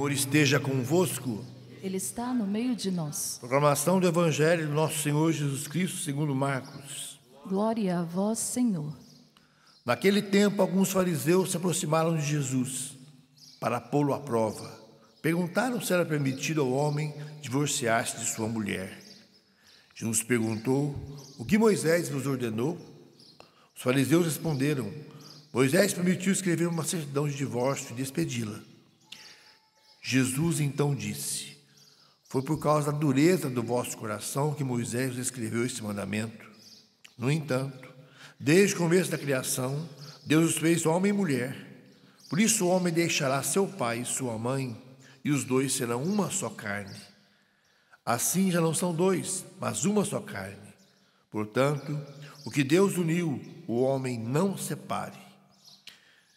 Senhor esteja convosco. Ele está no meio de nós. Proclamação do Evangelho do nosso Senhor Jesus Cristo, segundo Marcos. Glória a vós, Senhor. Naquele tempo, alguns fariseus se aproximaram de Jesus para pô-lo à prova. Perguntaram se era permitido ao homem divorciar-se de sua mulher. Jesus perguntou: O que Moisés vos ordenou? Os fariseus responderam: Moisés permitiu escrever uma certidão de divórcio e despedi-la. Jesus então disse: Foi por causa da dureza do vosso coração que Moisés escreveu este mandamento. No entanto, desde o começo da criação, Deus os fez homem e mulher. Por isso o homem deixará seu pai e sua mãe, e os dois serão uma só carne. Assim já não são dois, mas uma só carne. Portanto, o que Deus uniu, o homem não separe.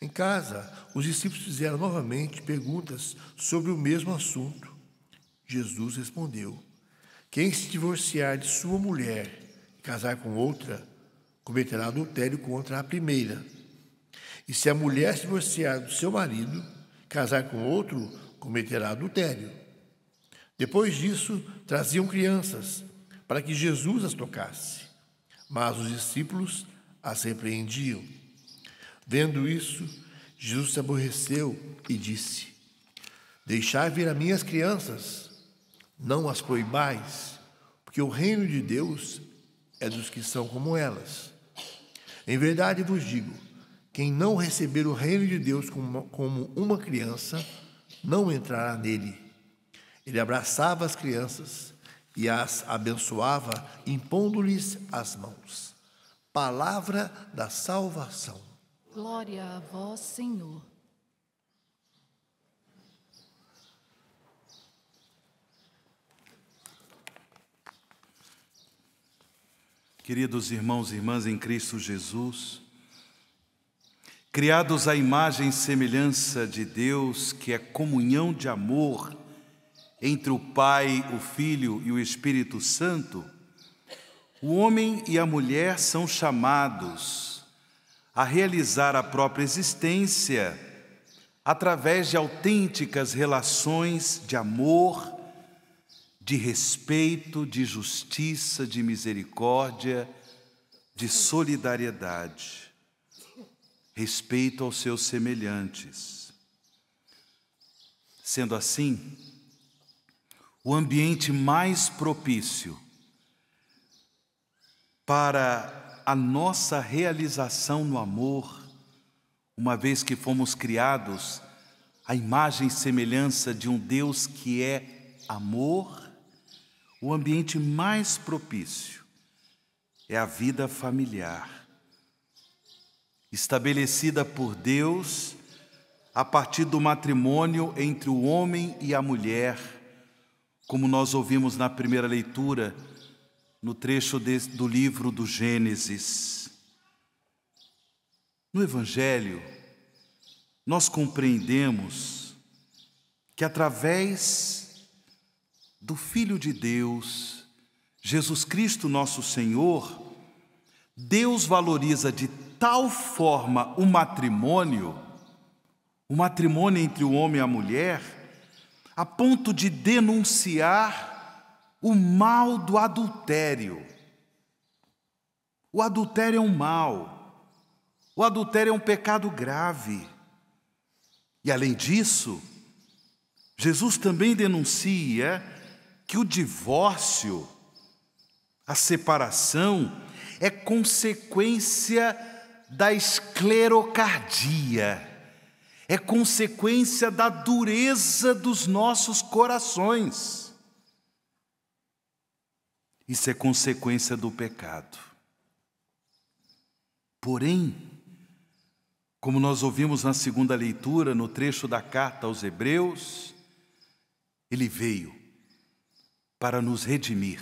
Em casa, os discípulos fizeram novamente perguntas sobre o mesmo assunto. Jesus respondeu: Quem se divorciar de sua mulher e casar com outra, cometerá adultério contra a primeira. E se a mulher se divorciar do seu marido, casar com outro, cometerá adultério. Depois disso, traziam crianças para que Jesus as tocasse, mas os discípulos as repreendiam. Vendo isso, Jesus se aborreceu e disse: Deixai vir a minhas crianças, não as coibais, porque o reino de Deus é dos que são como elas. Em verdade vos digo: quem não receber o reino de Deus como uma criança, não entrará nele. Ele abraçava as crianças e as abençoava, impondo-lhes as mãos. Palavra da salvação. Glória a vós, Senhor. Queridos irmãos e irmãs em Cristo Jesus, criados à imagem e semelhança de Deus, que é comunhão de amor entre o Pai, o Filho e o Espírito Santo, o homem e a mulher são chamados a realizar a própria existência através de autênticas relações de amor, de respeito, de justiça, de misericórdia, de solidariedade, respeito aos seus semelhantes. Sendo assim, o ambiente mais propício para a nossa realização no amor, uma vez que fomos criados à imagem e semelhança de um Deus que é amor, o ambiente mais propício é a vida familiar, estabelecida por Deus a partir do matrimônio entre o homem e a mulher, como nós ouvimos na primeira leitura no trecho de, do livro do Gênesis. No Evangelho, nós compreendemos que através do Filho de Deus, Jesus Cristo, nosso Senhor, Deus valoriza de tal forma o matrimônio, o matrimônio entre o homem e a mulher, a ponto de denunciar o mal do adultério. O adultério é um mal. O adultério é um pecado grave. E além disso, Jesus também denuncia que o divórcio, a separação, é consequência da esclerocardia, é consequência da dureza dos nossos corações. Isso é consequência do pecado. Porém, como nós ouvimos na segunda leitura, no trecho da carta aos Hebreus, ele veio para nos redimir.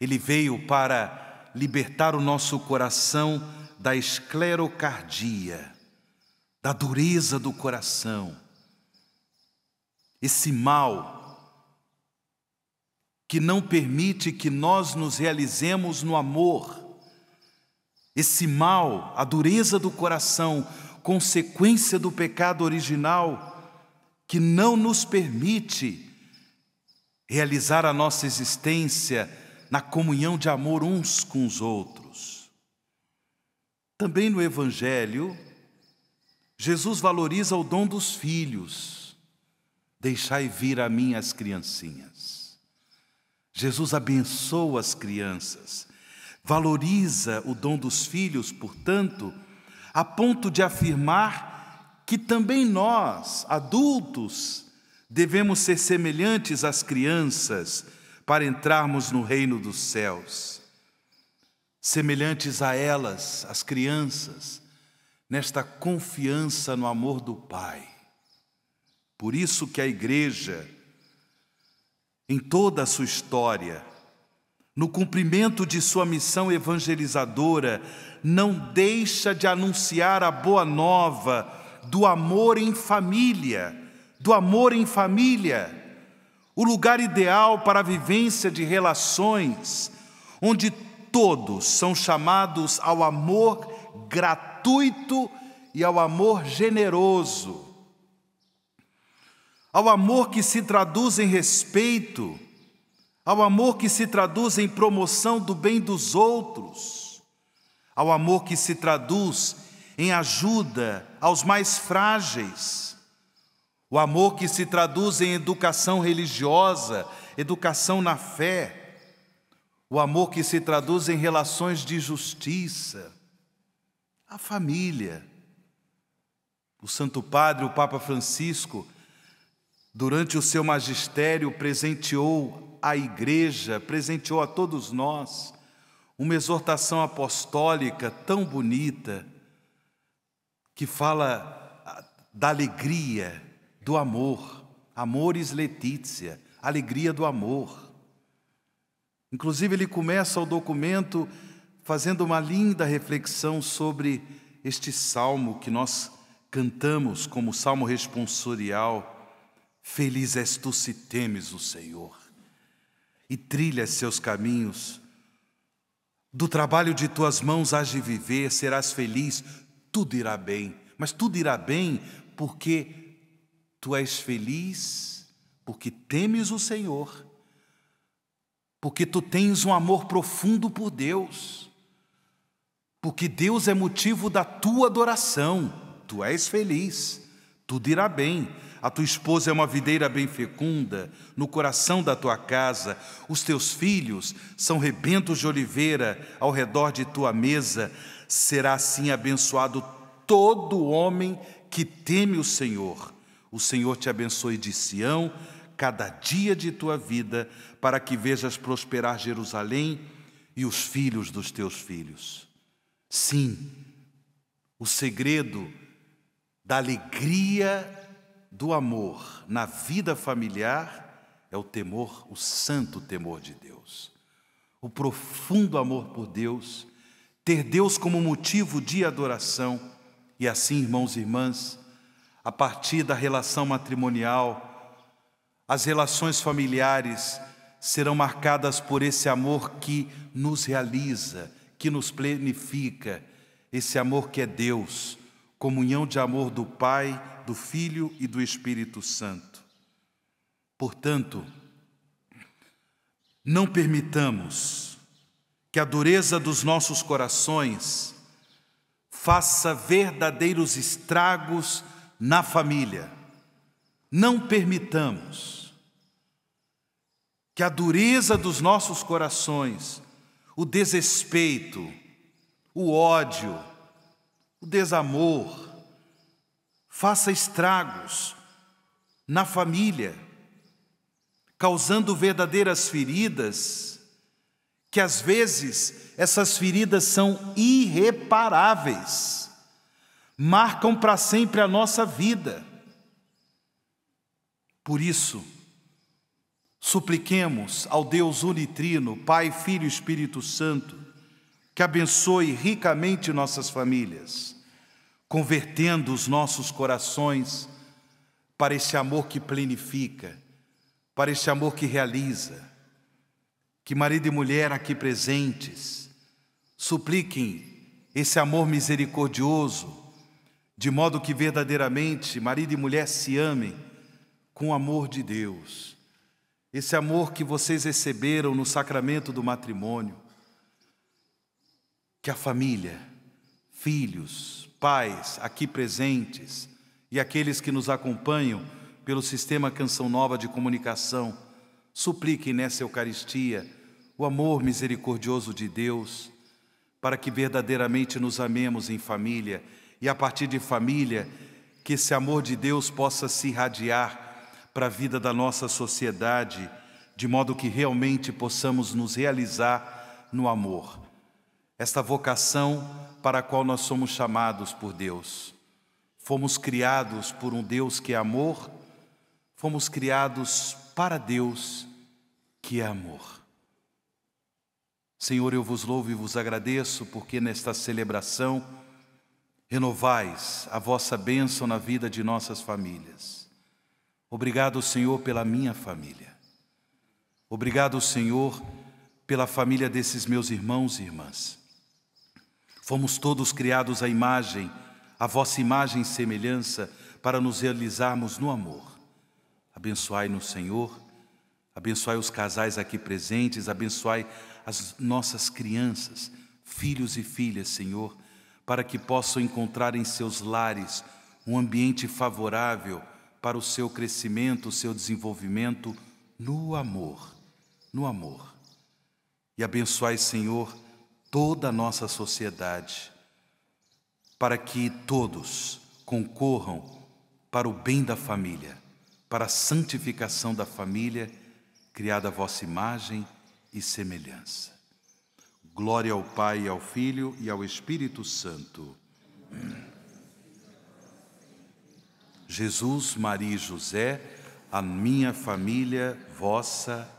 Ele veio para libertar o nosso coração da esclerocardia, da dureza do coração. Esse mal que não permite que nós nos realizemos no amor. Esse mal, a dureza do coração, consequência do pecado original, que não nos permite realizar a nossa existência na comunhão de amor uns com os outros. Também no Evangelho, Jesus valoriza o dom dos filhos. Deixai vir a mim as criancinhas. Jesus abençoa as crianças, valoriza o dom dos filhos, portanto, a ponto de afirmar que também nós, adultos, devemos ser semelhantes às crianças para entrarmos no reino dos céus. Semelhantes a elas, as crianças, nesta confiança no amor do Pai. Por isso que a igreja, em toda a sua história, no cumprimento de sua missão evangelizadora, não deixa de anunciar a boa nova do amor em família, do amor em família, o lugar ideal para a vivência de relações, onde todos são chamados ao amor gratuito e ao amor generoso ao amor que se traduz em respeito, ao amor que se traduz em promoção do bem dos outros, ao amor que se traduz em ajuda aos mais frágeis, o amor que se traduz em educação religiosa, educação na fé, o amor que se traduz em relações de justiça, a família. O Santo Padre, o Papa Francisco, Durante o seu magistério, presenteou a igreja, presenteou a todos nós uma exortação apostólica tão bonita, que fala ah, da alegria, do amor, amores letícia, alegria do amor. Inclusive, ele começa o documento fazendo uma linda reflexão sobre este salmo que nós cantamos como salmo responsorial Feliz és tu se temes o Senhor e trilhas seus caminhos. Do trabalho de tuas mãos hás de viver, serás feliz, tudo irá bem. Mas tudo irá bem porque tu és feliz, porque temes o Senhor, porque tu tens um amor profundo por Deus, porque Deus é motivo da tua adoração. Tu és feliz, tudo irá bem. A tua esposa é uma videira bem fecunda no coração da tua casa. Os teus filhos são rebentos de oliveira ao redor de tua mesa. Será assim abençoado todo homem que teme o Senhor. O Senhor te abençoe de Sião cada dia de tua vida, para que vejas prosperar Jerusalém e os filhos dos teus filhos. Sim, o segredo da alegria do amor na vida familiar é o temor, o santo temor de Deus. O profundo amor por Deus, ter Deus como motivo de adoração, e assim, irmãos e irmãs, a partir da relação matrimonial, as relações familiares serão marcadas por esse amor que nos realiza, que nos planifica, esse amor que é Deus comunhão de amor do Pai, do Filho e do Espírito Santo. Portanto, não permitamos que a dureza dos nossos corações faça verdadeiros estragos na família. Não permitamos que a dureza dos nossos corações, o desrespeito, o ódio, o desamor, faça estragos na família, causando verdadeiras feridas, que às vezes essas feridas são irreparáveis, marcam para sempre a nossa vida. Por isso, supliquemos ao Deus unitrino, Pai, Filho e Espírito Santo, que abençoe ricamente nossas famílias, convertendo os nossos corações para esse amor que plenifica, para esse amor que realiza. Que marido e mulher aqui presentes supliquem esse amor misericordioso, de modo que verdadeiramente marido e mulher se amem com o amor de Deus. Esse amor que vocês receberam no sacramento do matrimônio, que a família, filhos, pais aqui presentes e aqueles que nos acompanham pelo sistema Canção Nova de comunicação, supliquem nessa Eucaristia o amor misericordioso de Deus, para que verdadeiramente nos amemos em família e a partir de família que esse amor de Deus possa se irradiar para a vida da nossa sociedade, de modo que realmente possamos nos realizar no amor esta vocação para a qual nós somos chamados por Deus. Fomos criados por um Deus que é amor, fomos criados para Deus que é amor. Senhor, eu vos louvo e vos agradeço porque nesta celebração renovais a vossa bênção na vida de nossas famílias. Obrigado, Senhor, pela minha família. Obrigado, Senhor, pela família desses meus irmãos e irmãs. Fomos todos criados à imagem, à vossa imagem e semelhança, para nos realizarmos no amor. Abençoai-nos, Senhor, abençoai os casais aqui presentes, abençoai as nossas crianças, filhos e filhas, Senhor, para que possam encontrar em seus lares um ambiente favorável para o seu crescimento, o seu desenvolvimento no amor, no amor. E abençoai, Senhor, toda a nossa sociedade, para que todos concorram para o bem da família, para a santificação da família, criada à vossa imagem e semelhança. Glória ao Pai, ao Filho e ao Espírito Santo. Jesus, Maria e José, a minha família, vossa